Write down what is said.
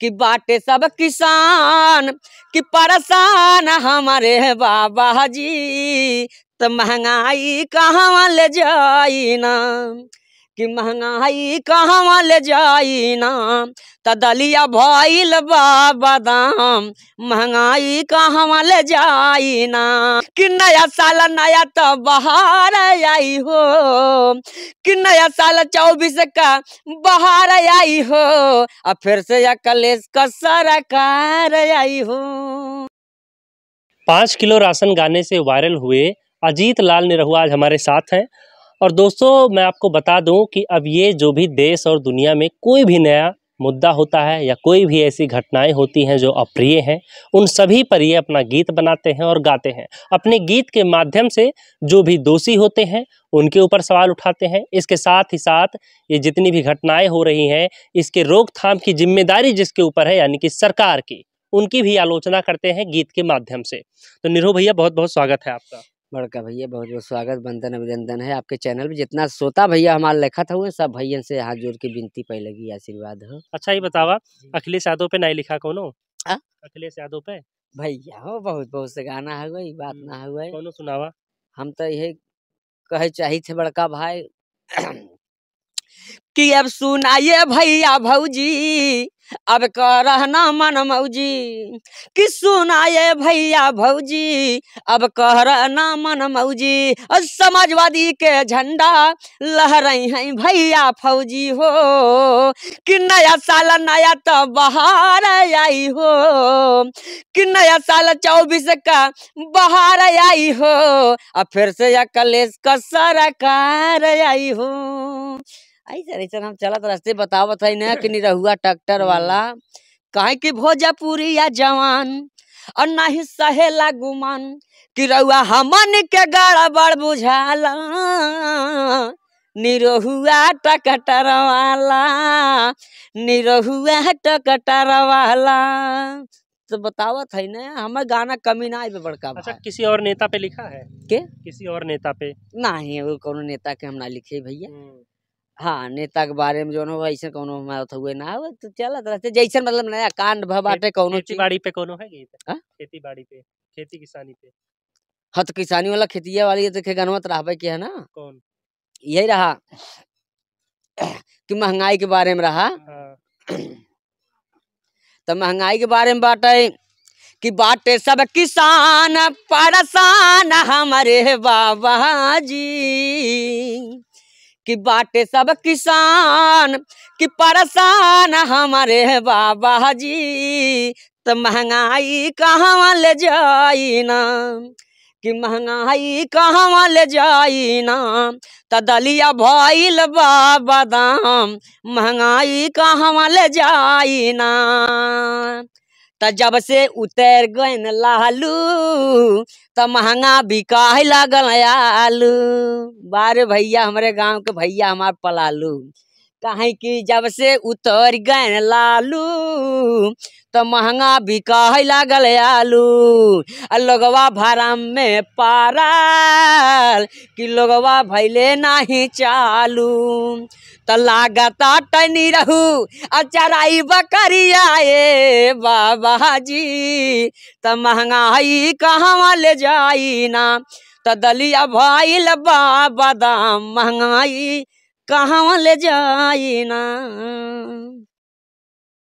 कि बाटे सब किसान कि परेशान हमारे बाबा जी तो महंगाई कहाँ ले जाई ना कि महंगाई कहाँ ले जाई ना तदलिया लबा बदाम महंगाई कहाँ ले जाई ना कि नया साल नया तो बहार आई हो कि नया साल चौबीस का बहार आई हो और फिर से या कलेश का सरकार आई हो पाँच किलो राशन गाने से वायरल हुए अजीत लाल निरहुआ आज हमारे साथ हैं और दोस्तों मैं आपको बता दूं कि अब ये जो भी देश और दुनिया में कोई भी नया मुद्दा होता है या कोई भी ऐसी घटनाएं होती हैं जो अप्रिय हैं उन सभी पर ये अपना गीत बनाते हैं और गाते हैं अपने गीत के माध्यम से जो भी दोषी होते हैं उनके ऊपर सवाल उठाते हैं इसके साथ ही साथ ये जितनी भी घटनाएं हो रही हैं इसके रोकथाम की जिम्मेदारी जिसके ऊपर है यानी कि सरकार की उनकी भी आलोचना करते हैं गीत के माध्यम से तो निरो भैया बहुत बहुत स्वागत है आपका बड़का भैया बहुत बहुत स्वागत बंदन अभिनंदन है आपके चैनल में जितना सोता भैया हमारे लिखत हुए सब भैया से हाथ जोड़ के विनती पे लगी आशीर्वाद हो अच्छा ये बतावा अखिलेश यादव पे नहीं लिखा कोनो अखिलेश यादव पे भैया हो बहुत बहुत से गाना है वही बात हम्म, ना है कोनो सुनावा हम तो यही कहे चाहिए थे बड़का भाई कि अब सुनाइए भैया भौजी अब करहना मन मौजी कि सुनाए भैया भौजी अब करना मन मौजी और समाजवादी के झंडा लहर है भैया फौजी हो कि नया साल नया तो बहार आई हो कि नया साल चौबीस का बहार आई हो और फिर से या कलेश का सरकार आई हो ऐसा ऐसा हम चलत रास्ते बताओ बताई ना कि निरहुआ ट्रैक्टर हम्म। वाला कहे की भोजपुरी या जवान और ना ही सहेला गुमान कि रहुआ हमन के गड़बड़ बुझाला निरहुआ टकटर वाला निरहुआ टकटर वाला तो बतावत है ना हमें गाना कमी ना आए बड़का अच्छा किसी और नेता पे लिखा है के किसी और नेता पे ना ही वो कौन नेता के हम ना लिखे भैया हम्म। हाँ नेता के बारे में जो ऐसे कोनो मत हुए ना हो तो चलत रहते जैसे मतलब नया कांड भ बाटे कोनो खेती बाड़ी पे कोनो है हाँ? खेती बाड़ी पे खेती किसानी पे हत हाँ, तो किसानी वाला खेतिया वाली तो गनवत रहबे के है ना कौन यही रहा कि महंगाई के बारे में रहा हाँ। तो महंगाई के बारे में बाटे कि बाटे सब किसान परेशान हमारे बाबा जी कि बाटे सब किसान कि परेशान हमारे बाबा जी तो महंगाई कहाँ ले जाई ना कि महंगाई कहाँ ले जाई ना त दलिया भाईल बाबा दाम महंगाई कहाँ ले जाई ना तब जब से उतर गए न लालू महंगा बिका लगल आलू बारे भैया हमारे गांव के भैया हमार पलालू कहीं कि जब से उतर गए लालू तो महंगा बिका है लागल आलू लोगवा भरम में पारल कि लोगवा भैले नाही चालू तो लागता टनी रहू चराई बकरिया ए बाबा जी तो महंगा है कहाँ ले जाई ना तो दलिया भाई बाबा दाम महंगाई कहाँ ले जाई ना